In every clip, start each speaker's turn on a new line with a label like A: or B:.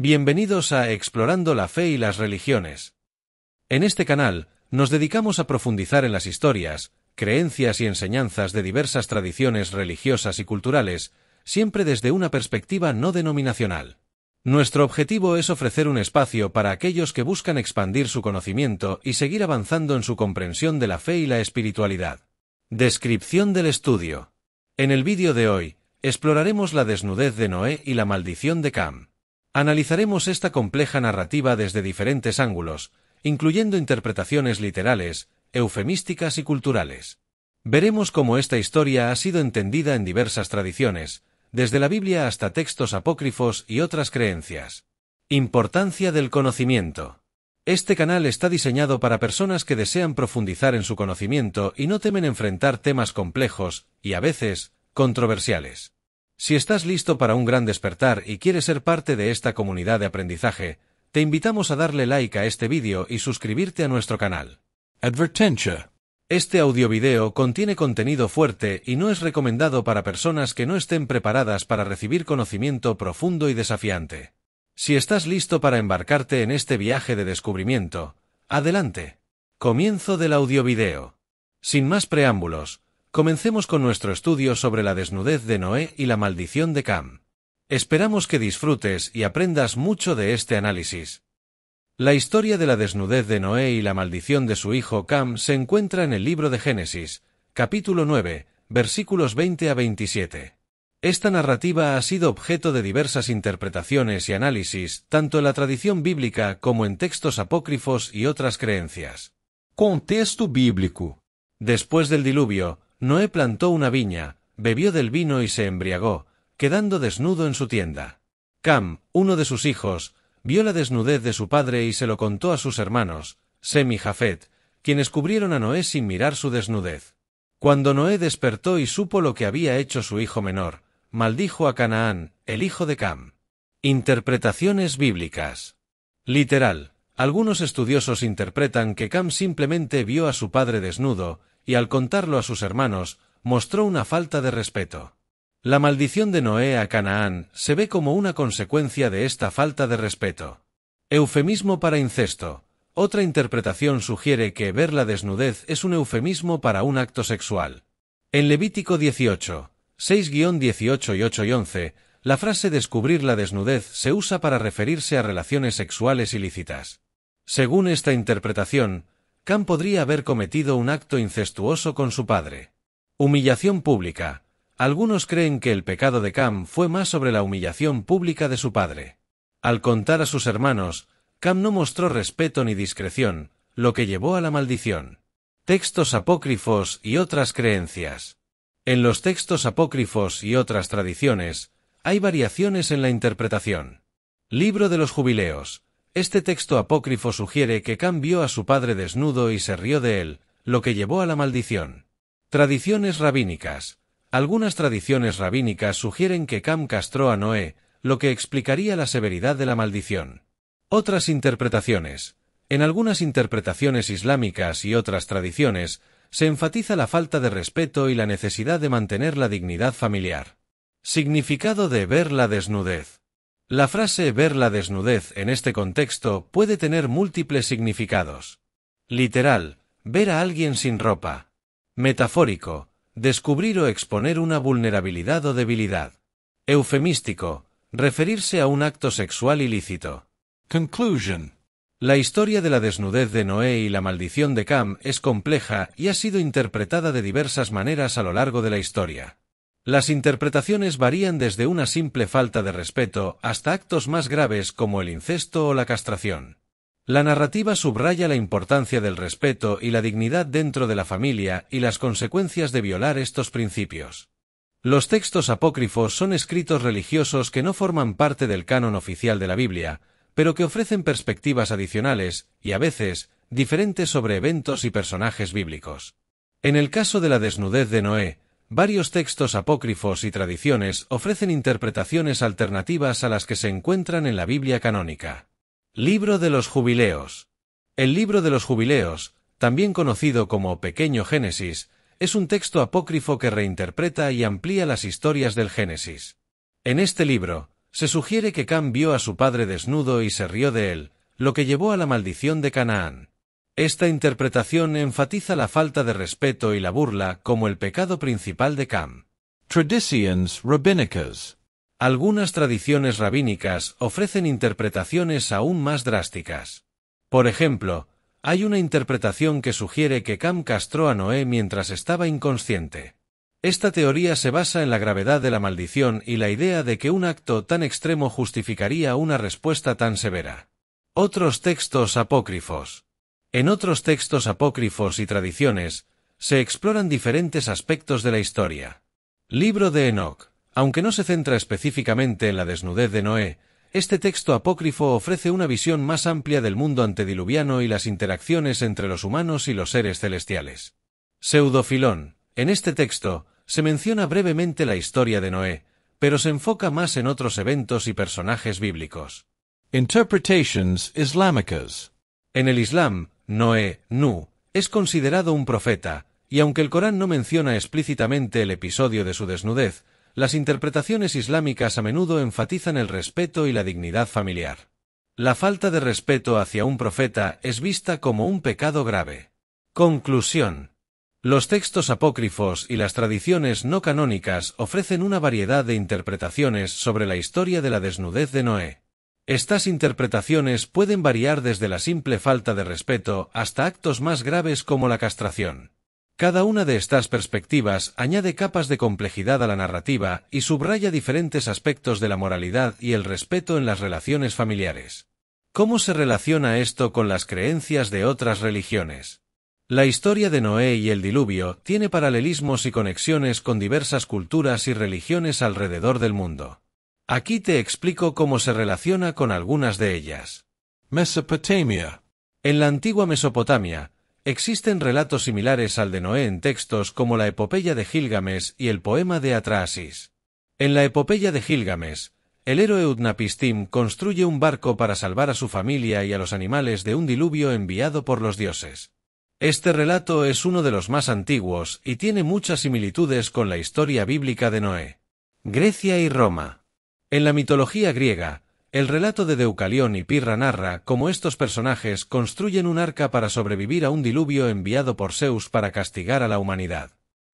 A: Bienvenidos a Explorando la Fe y las Religiones. En este canal nos dedicamos a profundizar en las historias, creencias y enseñanzas de diversas tradiciones religiosas y culturales, siempre desde una perspectiva no denominacional. Nuestro objetivo es ofrecer un espacio para aquellos que buscan expandir su conocimiento y seguir avanzando en su comprensión de la fe y la espiritualidad. Descripción del estudio. En el vídeo de hoy, exploraremos la desnudez de Noé y la maldición de Cam. Analizaremos esta compleja narrativa desde diferentes ángulos, incluyendo interpretaciones literales, eufemísticas y culturales. Veremos cómo esta historia ha sido entendida en diversas tradiciones, desde la Biblia hasta textos apócrifos y otras creencias. Importancia del conocimiento. Este canal está diseñado para personas que desean profundizar en su conocimiento y no temen enfrentar temas complejos y a veces controversiales. Si estás listo para un gran despertar y quieres ser parte de esta comunidad de aprendizaje, te invitamos a darle like a este vídeo y suscribirte a nuestro canal. Advertencia. Este audiovideo contiene contenido fuerte y no es recomendado para personas que no estén preparadas para recibir conocimiento profundo y desafiante. Si estás listo para embarcarte en este viaje de descubrimiento, adelante. Comienzo del audiovideo. Sin más preámbulos, Comencemos con nuestro estudio sobre la desnudez de Noé y la maldición de Cam. Esperamos que disfrutes y aprendas mucho de este análisis. La historia de la desnudez de Noé y la maldición de su hijo Cam se encuentra en el libro de Génesis, capítulo 9, versículos 20 a 27. Esta narrativa ha sido objeto de diversas interpretaciones y análisis, tanto en la tradición bíblica como en textos apócrifos y otras creencias. Contexto bíblico. Después del diluvio, Noé plantó una viña, bebió del vino y se embriagó, quedando desnudo en su tienda. Cam, uno de sus hijos, vio la desnudez de su padre y se lo contó a sus hermanos, Sem y Jafet, quienes cubrieron a Noé sin mirar su desnudez. Cuando Noé despertó y supo lo que había hecho su hijo menor, maldijo a Canaán, el hijo de Cam. Interpretaciones bíblicas. Literal. Algunos estudiosos interpretan que Cam simplemente vio a su padre desnudo y al contarlo a sus hermanos, mostró una falta de respeto. La maldición de Noé a Canaán se ve como una consecuencia de esta falta de respeto. Eufemismo para incesto. Otra interpretación sugiere que ver la desnudez es un eufemismo para un acto sexual. En Levítico 18, 6-18 y 8 y 11, la frase descubrir la desnudez se usa para referirse a relaciones sexuales ilícitas. Según esta interpretación, Cam podría haber cometido un acto incestuoso con su padre. Humillación pública. Algunos creen que el pecado de Cam fue más sobre la humillación pública de su padre. Al contar a sus hermanos, Cam no mostró respeto ni discreción, lo que llevó a la maldición. Textos apócrifos y otras creencias. En los textos apócrifos y otras tradiciones, hay variaciones en la interpretación. Libro de los Jubileos, este texto apócrifo sugiere que Cam vio a su padre desnudo y se rió de él, lo que llevó a la maldición. Tradiciones rabínicas. Algunas tradiciones rabínicas sugieren que Cam castró a Noé, lo que explicaría la severidad de la maldición. Otras interpretaciones. En algunas interpretaciones islámicas y otras tradiciones, se enfatiza la falta de respeto y la necesidad de mantener la dignidad familiar. Significado de ver la desnudez. La frase ver la desnudez en este contexto puede tener múltiples significados. Literal, ver a alguien sin ropa. Metafórico, descubrir o exponer una vulnerabilidad o debilidad. Eufemístico, referirse a un acto sexual ilícito. Conclusion. La historia de la desnudez de Noé y la maldición de Cam es compleja y ha sido interpretada de diversas maneras a lo largo de la historia. Las interpretaciones varían desde una simple falta de respeto hasta actos más graves como el incesto o la castración. La narrativa subraya la importancia del respeto y la dignidad dentro de la familia y las consecuencias de violar estos principios. Los textos apócrifos son escritos religiosos que no forman parte del canon oficial de la Biblia, pero que ofrecen perspectivas adicionales y a veces diferentes sobre eventos y personajes bíblicos. En el caso de la desnudez de Noé, Varios textos apócrifos y tradiciones ofrecen interpretaciones alternativas a las que se encuentran en la Biblia canónica. Libro de los Jubileos. El libro de los Jubileos, también conocido como Pequeño Génesis, es un texto apócrifo que reinterpreta y amplía las historias del Génesis. En este libro, se sugiere que Cam vio a su padre desnudo y se rió de él, lo que llevó a la maldición de Canaán. Esta interpretación enfatiza la falta de respeto y la burla como el pecado principal de Cam. Traditions rabbinicas. Algunas tradiciones rabínicas ofrecen interpretaciones aún más drásticas. Por ejemplo, hay una interpretación que sugiere que Cam castró a Noé mientras estaba inconsciente. Esta teoría se basa en la gravedad de la maldición y la idea de que un acto tan extremo justificaría una respuesta tan severa. Otros textos apócrifos en otros textos apócrifos y tradiciones, se exploran diferentes aspectos de la historia. Libro de Enoch. Aunque no se centra específicamente en la desnudez de Noé, este texto apócrifo ofrece una visión más amplia del mundo antediluviano y las interacciones entre los humanos y los seres celestiales. Pseudofilón. En este texto, se menciona brevemente la historia de Noé, pero se enfoca más en otros eventos y personajes bíblicos. Interpretations islámicas, En el Islam, Noé, Nu, es considerado un profeta, y aunque el Corán no menciona explícitamente el episodio de su desnudez, las interpretaciones islámicas a menudo enfatizan el respeto y la dignidad familiar. La falta de respeto hacia un profeta es vista como un pecado grave. Conclusión. Los textos apócrifos y las tradiciones no canónicas ofrecen una variedad de interpretaciones sobre la historia de la desnudez de Noé. Estas interpretaciones pueden variar desde la simple falta de respeto hasta actos más graves como la castración. Cada una de estas perspectivas añade capas de complejidad a la narrativa y subraya diferentes aspectos de la moralidad y el respeto en las relaciones familiares. ¿Cómo se relaciona esto con las creencias de otras religiones? La historia de Noé y el diluvio tiene paralelismos y conexiones con diversas culturas y religiones alrededor del mundo. Aquí te explico cómo se relaciona con algunas de ellas. Mesopotamia. En la antigua Mesopotamia, existen relatos similares al de Noé en textos como la epopeya de Gilgames y el poema de Atrasis. En la epopeya de Gilgames, el héroe Utnapistim construye un barco para salvar a su familia y a los animales de un diluvio enviado por los dioses. Este relato es uno de los más antiguos y tiene muchas similitudes con la historia bíblica de Noé. Grecia y Roma. En la mitología griega, el relato de Deucalión y Pirra narra cómo estos personajes construyen un arca para sobrevivir a un diluvio enviado por Zeus para castigar a la humanidad.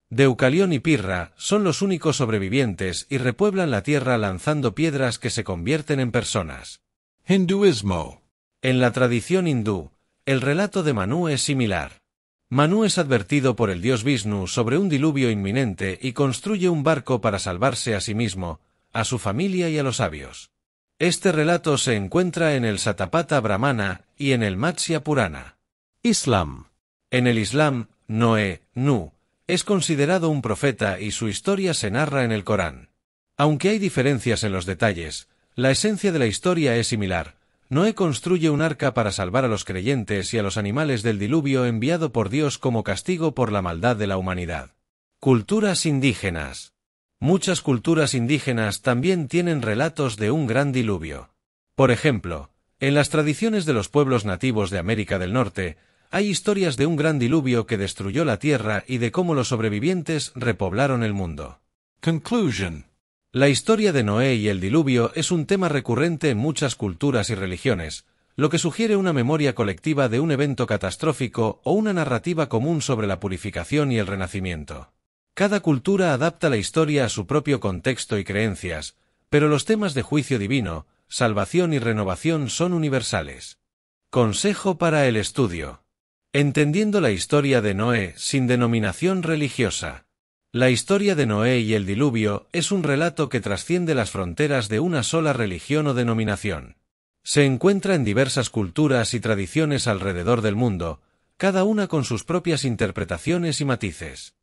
A: Deucalión y Pirra son los únicos sobrevivientes y repueblan la tierra lanzando piedras que se convierten en personas. Hinduismo. En la tradición hindú, el relato de Manú es similar. Manú es advertido por el dios Vishnu sobre un diluvio inminente y construye un barco para salvarse a sí mismo, a su familia y a los sabios. Este relato se encuentra en el Satapata Brahmana y en el Matsya Purana. Islam. En el Islam, Noé, Nu, es considerado un profeta y su historia se narra en el Corán. Aunque hay diferencias en los detalles, la esencia de la historia es similar. Noé construye un arca para salvar a los creyentes y a los animales del diluvio enviado por Dios como castigo por la maldad de la humanidad. Culturas indígenas. Muchas culturas indígenas también tienen relatos de un gran diluvio. Por ejemplo, en las tradiciones de los pueblos nativos de América del Norte, hay historias de un gran diluvio que destruyó la tierra y de cómo los sobrevivientes repoblaron el mundo. La historia de Noé y el diluvio es un tema recurrente en muchas culturas y religiones, lo que sugiere una memoria colectiva de un evento catastrófico o una narrativa común sobre la purificación y el renacimiento. Cada cultura adapta la historia a su propio contexto y creencias, pero los temas de juicio divino, salvación y renovación son universales. Consejo para el estudio. Entendiendo la historia de Noé sin denominación religiosa. La historia de Noé y el diluvio es un relato que trasciende las fronteras de una sola religión o denominación. Se encuentra en diversas culturas y tradiciones alrededor del mundo, cada una con sus propias interpretaciones y matices.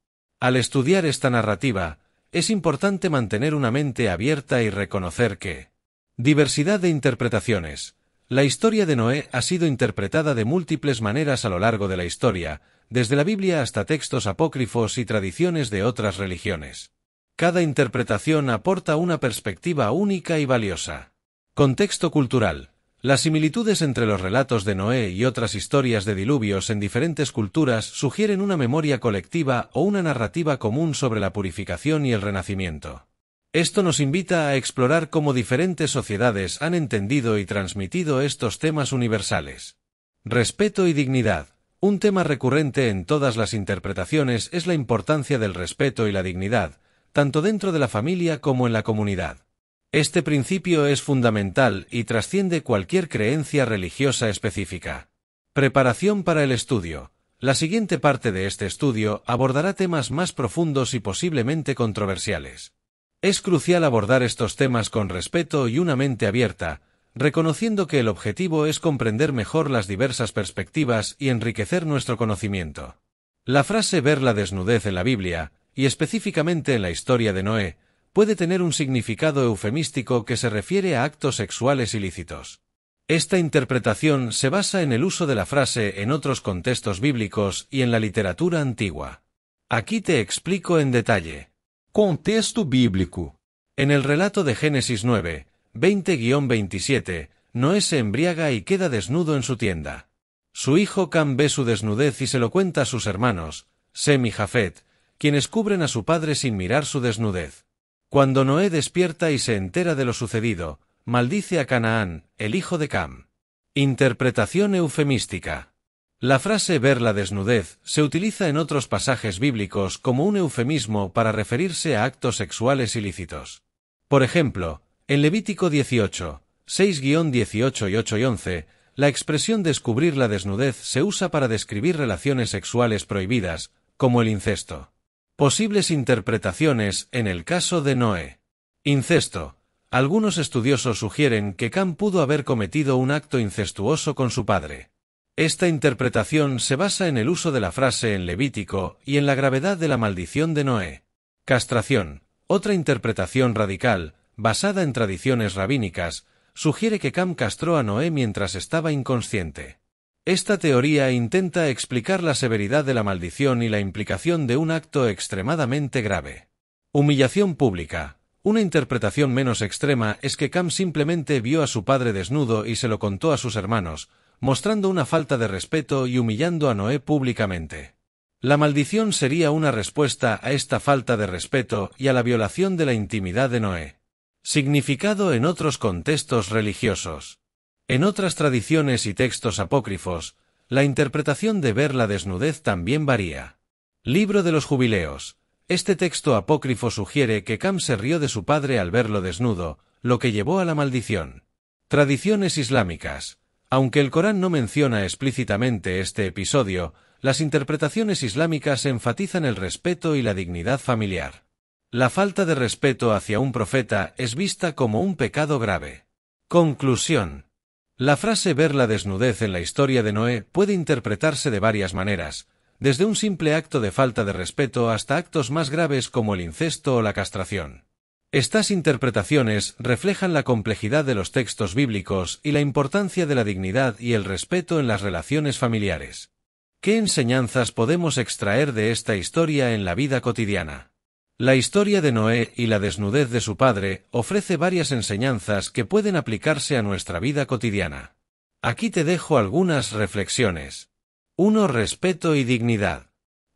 A: Al estudiar esta narrativa, es importante mantener una mente abierta y reconocer que diversidad de interpretaciones. La historia de Noé ha sido interpretada de múltiples maneras a lo largo de la historia, desde la Biblia hasta textos apócrifos y tradiciones de otras religiones. Cada interpretación aporta una perspectiva única y valiosa. Contexto cultural. Las similitudes entre los relatos de Noé y otras historias de diluvios en diferentes culturas sugieren una memoria colectiva o una narrativa común sobre la purificación y el renacimiento. Esto nos invita a explorar cómo diferentes sociedades han entendido y transmitido estos temas universales. Respeto y dignidad. Un tema recurrente en todas las interpretaciones es la importancia del respeto y la dignidad, tanto dentro de la familia como en la comunidad. Este principio es fundamental y trasciende cualquier creencia religiosa específica. Preparación para el estudio. La siguiente parte de este estudio abordará temas más profundos y posiblemente controversiales. Es crucial abordar estos temas con respeto y una mente abierta, reconociendo que el objetivo es comprender mejor las diversas perspectivas y enriquecer nuestro conocimiento. La frase ver la desnudez en la Biblia, y específicamente en la historia de Noé, puede tener un significado eufemístico que se refiere a actos sexuales ilícitos. Esta interpretación se basa en el uso de la frase en otros contextos bíblicos y en la literatura antigua. Aquí te explico en detalle. Contexto bíblico. En el relato de Génesis 9, 20-27, Noé se embriaga y queda desnudo en su tienda. Su hijo Cam ve su desnudez y se lo cuenta a sus hermanos, Sem y Jafet, quienes cubren a su padre sin mirar su desnudez. Cuando Noé despierta y se entera de lo sucedido, maldice a Canaán, el hijo de Cam. Interpretación eufemística. La frase ver la desnudez se utiliza en otros pasajes bíblicos como un eufemismo para referirse a actos sexuales ilícitos. Por ejemplo, en Levítico 18, 6-18 y 8 y 11, la expresión descubrir la desnudez se usa para describir relaciones sexuales prohibidas, como el incesto. Posibles interpretaciones en el caso de Noé. Incesto. Algunos estudiosos sugieren que Cam pudo haber cometido un acto incestuoso con su padre. Esta interpretación se basa en el uso de la frase en Levítico y en la gravedad de la maldición de Noé. Castración. Otra interpretación radical, basada en tradiciones rabínicas, sugiere que Cam castró a Noé mientras estaba inconsciente. Esta teoría intenta explicar la severidad de la maldición y la implicación de un acto extremadamente grave. Humillación pública. Una interpretación menos extrema es que Cam simplemente vio a su padre desnudo y se lo contó a sus hermanos, mostrando una falta de respeto y humillando a Noé públicamente. La maldición sería una respuesta a esta falta de respeto y a la violación de la intimidad de Noé. Significado en otros contextos religiosos. En otras tradiciones y textos apócrifos, la interpretación de ver la desnudez también varía. Libro de los Jubileos. Este texto apócrifo sugiere que Cam se rió de su padre al verlo desnudo, lo que llevó a la maldición. Tradiciones islámicas. Aunque el Corán no menciona explícitamente este episodio, las interpretaciones islámicas enfatizan el respeto y la dignidad familiar. La falta de respeto hacia un profeta es vista como un pecado grave. Conclusión. La frase ver la desnudez en la historia de Noé puede interpretarse de varias maneras, desde un simple acto de falta de respeto hasta actos más graves como el incesto o la castración. Estas interpretaciones reflejan la complejidad de los textos bíblicos y la importancia de la dignidad y el respeto en las relaciones familiares. ¿Qué enseñanzas podemos extraer de esta historia en la vida cotidiana? La historia de Noé y la desnudez de su padre ofrece varias enseñanzas que pueden aplicarse a nuestra vida cotidiana. Aquí te dejo algunas reflexiones. 1. Respeto y dignidad.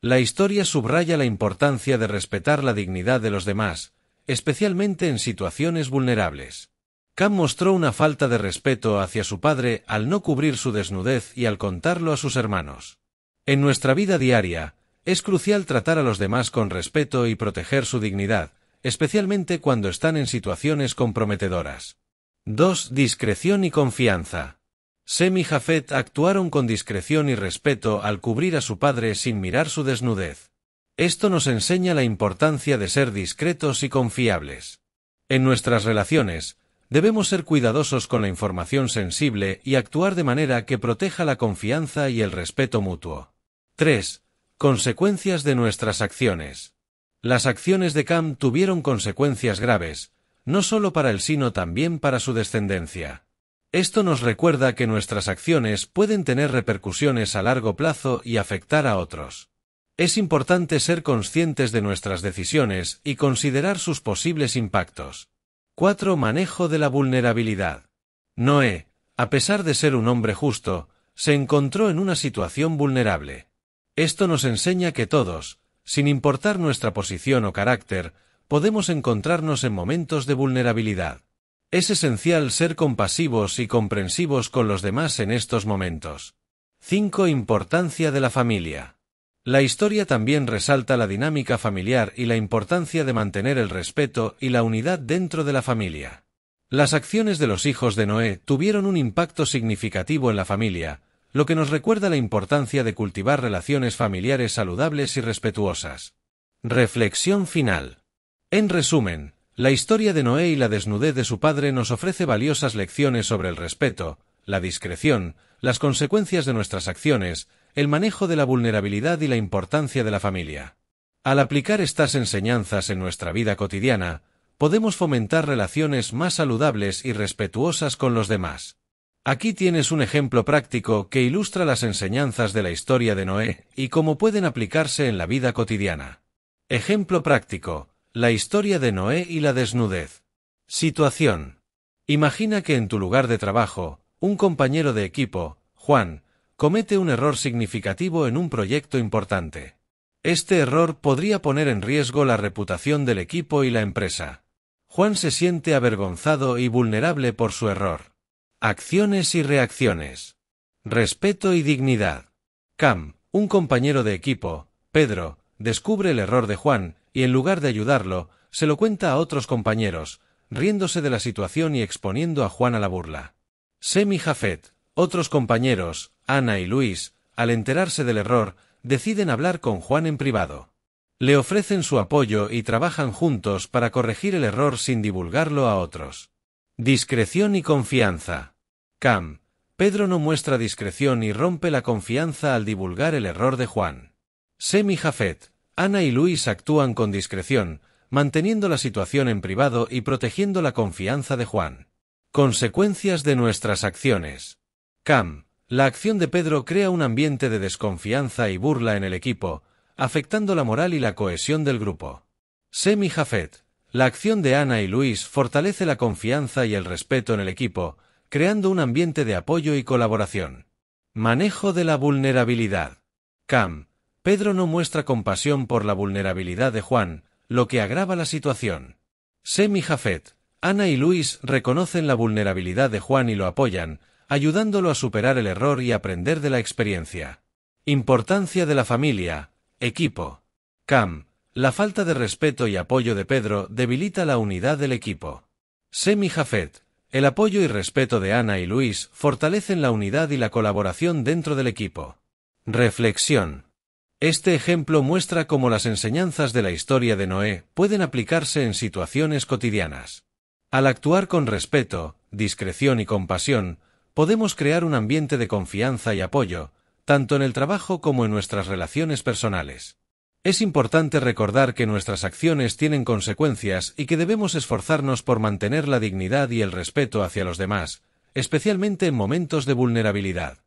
A: La historia subraya la importancia de respetar la dignidad de los demás, especialmente en situaciones vulnerables. Cam mostró una falta de respeto hacia su padre al no cubrir su desnudez y al contarlo a sus hermanos. En nuestra vida diaria, es crucial tratar a los demás con respeto y proteger su dignidad, especialmente cuando están en situaciones comprometedoras. 2. Discreción y confianza. Sem y Jafet actuaron con discreción y respeto al cubrir a su padre sin mirar su desnudez. Esto nos enseña la importancia de ser discretos y confiables. En nuestras relaciones, debemos ser cuidadosos con la información sensible y actuar de manera que proteja la confianza y el respeto mutuo. 3. Consecuencias de nuestras acciones. Las acciones de Cam tuvieron consecuencias graves, no solo para él sino también para su descendencia. Esto nos recuerda que nuestras acciones pueden tener repercusiones a largo plazo y afectar a otros. Es importante ser conscientes de nuestras decisiones y considerar sus posibles impactos. 4. Manejo de la vulnerabilidad. Noé, a pesar de ser un hombre justo, se encontró en una situación vulnerable. Esto nos enseña que todos, sin importar nuestra posición o carácter, podemos encontrarnos en momentos de vulnerabilidad. Es esencial ser compasivos y comprensivos con los demás en estos momentos. 5. Importancia de la familia. La historia también resalta la dinámica familiar y la importancia de mantener el respeto y la unidad dentro de la familia. Las acciones de los hijos de Noé tuvieron un impacto significativo en la familia, lo que nos recuerda la importancia de cultivar relaciones familiares saludables y respetuosas. Reflexión final. En resumen, la historia de Noé y la desnudez de su padre nos ofrece valiosas lecciones sobre el respeto, la discreción, las consecuencias de nuestras acciones, el manejo de la vulnerabilidad y la importancia de la familia. Al aplicar estas enseñanzas en nuestra vida cotidiana, podemos fomentar relaciones más saludables y respetuosas con los demás. Aquí tienes un ejemplo práctico que ilustra las enseñanzas de la historia de Noé y cómo pueden aplicarse en la vida cotidiana. Ejemplo práctico. La historia de Noé y la desnudez. Situación. Imagina que en tu lugar de trabajo, un compañero de equipo, Juan, comete un error significativo en un proyecto importante. Este error podría poner en riesgo la reputación del equipo y la empresa. Juan se siente avergonzado y vulnerable por su error. Acciones y reacciones. Respeto y dignidad. Cam, un compañero de equipo, Pedro, descubre el error de Juan y en lugar de ayudarlo, se lo cuenta a otros compañeros, riéndose de la situación y exponiendo a Juan a la burla. Semi Jafet, otros compañeros, Ana y Luis, al enterarse del error, deciden hablar con Juan en privado. Le ofrecen su apoyo y trabajan juntos para corregir el error sin divulgarlo a otros. Discreción y confianza. Cam. Pedro no muestra discreción y rompe la confianza al divulgar el error de Juan. Semi Jafet. Ana y Luis actúan con discreción, manteniendo la situación en privado y protegiendo la confianza de Juan. Consecuencias de nuestras acciones. Cam. La acción de Pedro crea un ambiente de desconfianza y burla en el equipo, afectando la moral y la cohesión del grupo. Semi Jafet. La acción de Ana y Luis fortalece la confianza y el respeto en el equipo, creando un ambiente de apoyo y colaboración. Manejo de la vulnerabilidad. Cam, Pedro no muestra compasión por la vulnerabilidad de Juan, lo que agrava la situación. Semi Jafet, Ana y Luis reconocen la vulnerabilidad de Juan y lo apoyan, ayudándolo a superar el error y aprender de la experiencia. Importancia de la familia, equipo. Cam, la falta de respeto y apoyo de Pedro debilita la unidad del equipo. Semi Jafet. El apoyo y respeto de Ana y Luis fortalecen la unidad y la colaboración dentro del equipo. Reflexión. Este ejemplo muestra cómo las enseñanzas de la historia de Noé pueden aplicarse en situaciones cotidianas. Al actuar con respeto, discreción y compasión, podemos crear un ambiente de confianza y apoyo, tanto en el trabajo como en nuestras relaciones personales. Es importante recordar que nuestras acciones tienen consecuencias y que debemos esforzarnos por mantener la dignidad y el respeto hacia los demás, especialmente en momentos de vulnerabilidad.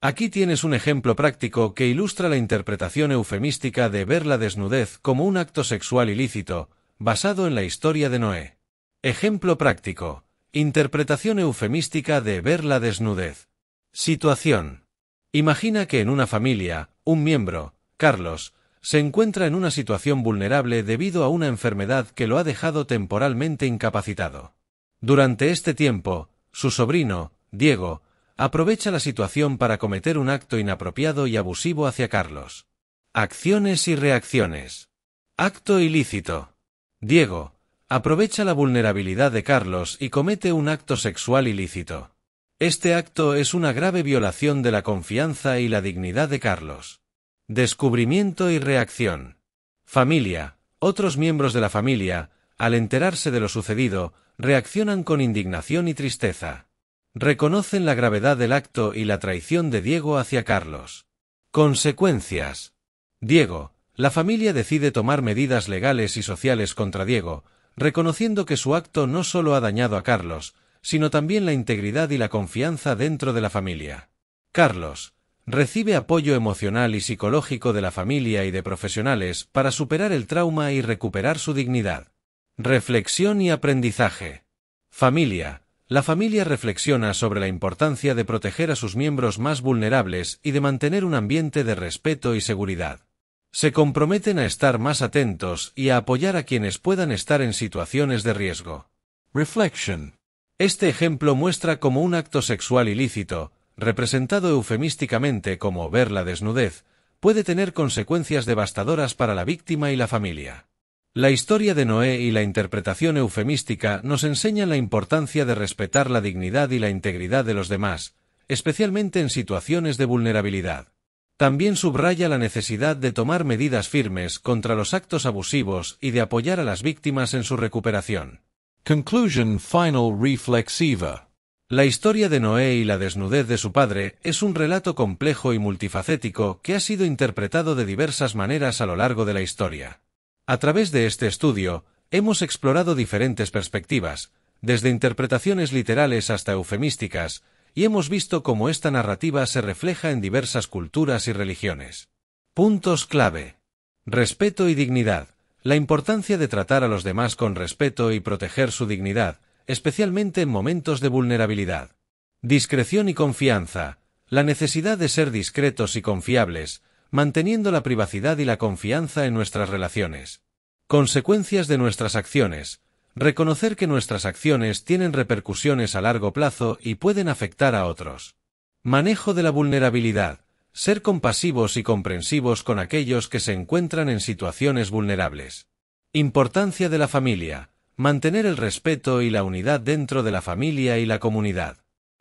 A: Aquí tienes un ejemplo práctico que ilustra la interpretación eufemística de ver la desnudez como un acto sexual ilícito, basado en la historia de Noé. Ejemplo práctico. Interpretación eufemística de ver la desnudez. Situación. Imagina que en una familia, un miembro, Carlos, se encuentra en una situación vulnerable debido a una enfermedad que lo ha dejado temporalmente incapacitado. Durante este tiempo, su sobrino, Diego, aprovecha la situación para cometer un acto inapropiado y abusivo hacia Carlos. Acciones y reacciones. Acto ilícito. Diego, aprovecha la vulnerabilidad de Carlos y comete un acto sexual ilícito. Este acto es una grave violación de la confianza y la dignidad de Carlos. Descubrimiento y reacción. Familia. Otros miembros de la familia, al enterarse de lo sucedido, reaccionan con indignación y tristeza. Reconocen la gravedad del acto y la traición de Diego hacia Carlos. Consecuencias. Diego. La familia decide tomar medidas legales y sociales contra Diego, reconociendo que su acto no solo ha dañado a Carlos, sino también la integridad y la confianza dentro de la familia. Carlos, recibe apoyo emocional y psicológico de la familia y de profesionales para superar el trauma y recuperar su dignidad. Reflexión y aprendizaje. Familia. La familia reflexiona sobre la importancia de proteger a sus miembros más vulnerables y de mantener un ambiente de respeto y seguridad. Se comprometen a estar más atentos y a apoyar a quienes puedan estar en situaciones de riesgo. Reflection. Este ejemplo muestra cómo un acto sexual ilícito representado eufemísticamente como ver la desnudez, puede tener consecuencias devastadoras para la víctima y la familia. La historia de Noé y la interpretación eufemística nos enseñan la importancia de respetar la dignidad y la integridad de los demás, especialmente en situaciones de vulnerabilidad. También subraya la necesidad de tomar medidas firmes contra los actos abusivos y de apoyar a las víctimas en su recuperación. Conclusion final reflexiva. La historia de Noé y la desnudez de su padre es un relato complejo y multifacético que ha sido interpretado de diversas maneras a lo largo de la historia. A través de este estudio, hemos explorado diferentes perspectivas, desde interpretaciones literales hasta eufemísticas, y hemos visto cómo esta narrativa se refleja en diversas culturas y religiones. Puntos clave. Respeto y dignidad. La importancia de tratar a los demás con respeto y proteger su dignidad, especialmente en momentos de vulnerabilidad. Discreción y confianza. La necesidad de ser discretos y confiables, manteniendo la privacidad y la confianza en nuestras relaciones. Consecuencias de nuestras acciones. Reconocer que nuestras acciones tienen repercusiones a largo plazo y pueden afectar a otros. Manejo de la vulnerabilidad. Ser compasivos y comprensivos con aquellos que se encuentran en situaciones vulnerables. Importancia de la familia mantener el respeto y la unidad dentro de la familia y la comunidad.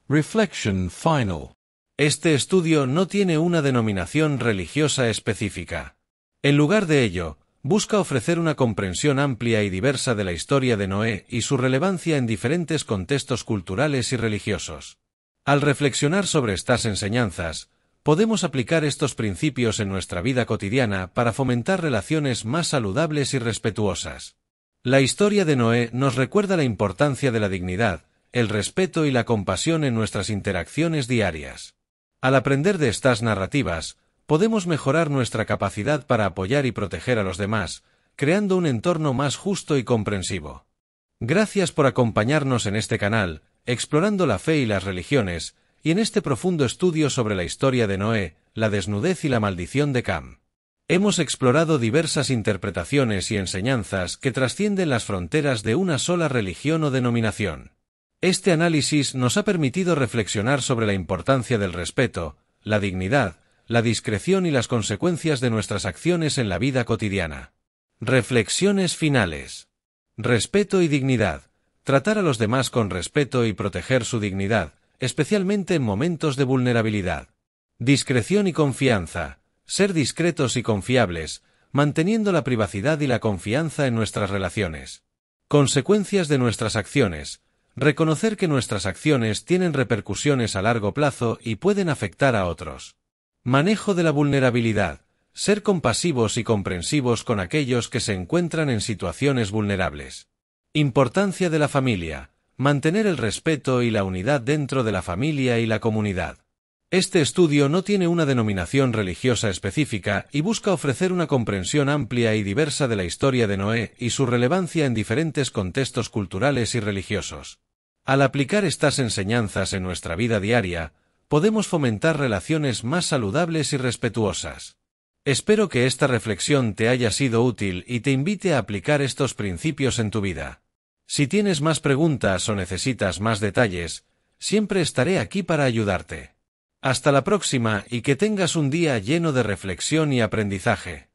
A: Reflection final. Este estudio no tiene una denominación religiosa específica. En lugar de ello, busca ofrecer una comprensión amplia y diversa de la historia de Noé y su relevancia en diferentes contextos culturales y religiosos. Al reflexionar sobre estas enseñanzas, podemos aplicar estos principios en nuestra vida cotidiana para fomentar relaciones más saludables y respetuosas. La historia de Noé nos recuerda la importancia de la dignidad, el respeto y la compasión en nuestras interacciones diarias. Al aprender de estas narrativas, podemos mejorar nuestra capacidad para apoyar y proteger a los demás, creando un entorno más justo y comprensivo. Gracias por acompañarnos en este canal, explorando la fe y las religiones, y en este profundo estudio sobre la historia de Noé, la desnudez y la maldición de Cam. Hemos explorado diversas interpretaciones y enseñanzas que trascienden las fronteras de una sola religión o denominación. Este análisis nos ha permitido reflexionar sobre la importancia del respeto, la dignidad, la discreción y las consecuencias de nuestras acciones en la vida cotidiana. Reflexiones finales. Respeto y dignidad. Tratar a los demás con respeto y proteger su dignidad, especialmente en momentos de vulnerabilidad. Discreción y confianza ser discretos y confiables, manteniendo la privacidad y la confianza en nuestras relaciones. Consecuencias de nuestras acciones. Reconocer que nuestras acciones tienen repercusiones a largo plazo y pueden afectar a otros. Manejo de la vulnerabilidad. Ser compasivos y comprensivos con aquellos que se encuentran en situaciones vulnerables. Importancia de la familia. Mantener el respeto y la unidad dentro de la familia y la comunidad. Este estudio no tiene una denominación religiosa específica y busca ofrecer una comprensión amplia y diversa de la historia de Noé y su relevancia en diferentes contextos culturales y religiosos. Al aplicar estas enseñanzas en nuestra vida diaria, podemos fomentar relaciones más saludables y respetuosas. Espero que esta reflexión te haya sido útil y te invite a aplicar estos principios en tu vida. Si tienes más preguntas o necesitas más detalles, siempre estaré aquí para ayudarte. Hasta la próxima y que tengas un día lleno de reflexión y aprendizaje.